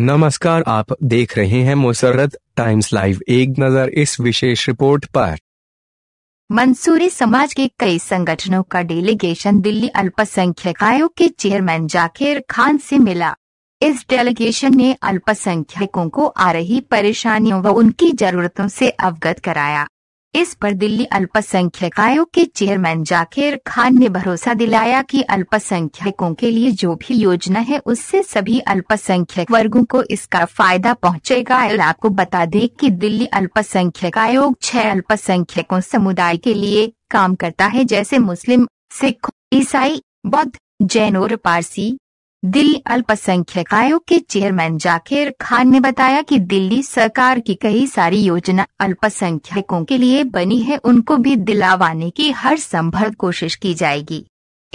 नमस्कार आप देख रहे हैं मुसरत टाइम्स लाइव एक नजर इस विशेष रिपोर्ट पर मंसूरी समाज के कई संगठनों का डेलीगेशन दिल्ली अल्पसंख्यक आयोग के चेयरमैन जाकिर खान से मिला इस डेलीगेशन ने अल्पसंख्यकों को आ रही परेशानियों व उनकी जरूरतों से अवगत कराया इस पर दिल्ली अल्पसंख्यक आयोग के चेयरमैन जाकिर खान ने भरोसा दिलाया कि अल्पसंख्यकों के लिए जो भी योजना है उससे सभी अल्पसंख्यक वर्गों को इसका फायदा पहुंचेगा आपको बता दें कि दिल्ली अल्पसंख्यक आयोग छह अल्पसंख्यकों समुदाय के लिए काम करता है जैसे मुस्लिम सिख ईसाई बौद्ध जैन और पारसी दिल्ली अल्पसंख्यक आयोग के चेयरमैन जाकिर खान ने बताया कि दिल्ली सरकार की कई सारी योजना अल्पसंख्यकों के लिए बनी है उनको भी दिलावाने की हर संभव कोशिश की जाएगी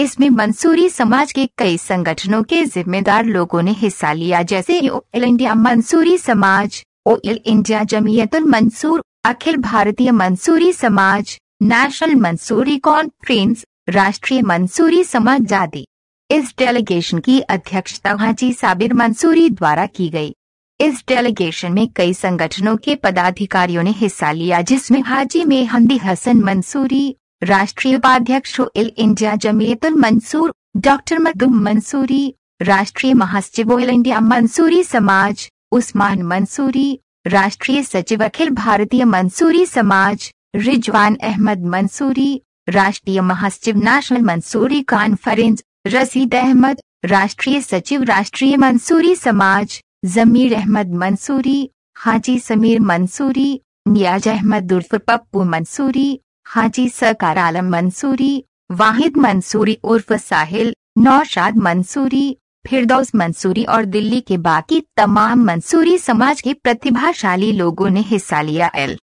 इसमें मंसूरी समाज के कई संगठनों के जिम्मेदार लोगों ने हिस्सा लिया जैसे ऑल इंडिया मंसूरी समाज ऑल इंडिया जमीयतुल मंसूर अखिल भारतीय मंसूरी समाज नेशनल मंसूरी कॉन्फ्रेंस राष्ट्रीय मंसूरी समाज आदि इस डेलीगेशन की अध्यक्षता हाजी साबिर मंसूरी द्वारा की गई इस डेलीगेशन में कई संगठनों के पदाधिकारियों ने हिस्सा लिया जिसमें हाजी मेहंदी हसन मंसूरी राष्ट्रीय उपाध्यक्ष all India Jamiatul Mansoor doctor मदुम मंसूरी राष्ट्रीय महासचिव इल इंडिया मंसूरी समाज उस्मान मंसूरी राष्ट्रीय सचिव अखिल भारतीय मंसूरी समाज रिजवान अहमद मंसूरी राष्ट्रीय महासचिव नेशनल मंसूरी कॉन्फ्रेंस रसीद अहमद राष्ट्रीय सचिव राष्ट्रीय मंसूरी समाज जमीर अहमद मंसूरी हाजी समीर मंसूरी नियाज अहमद उर्फ पप्पू मंसूरी हाजी सरकार आलम मंसूरी वाहिद मंसूरी उर्फ साहिल नौशाद मंसूरी फिरदौस मंसूरी और दिल्ली के बाकी तमाम मंसूरी समाज के प्रतिभाशाली लोगों ने हिस्सा लिया एल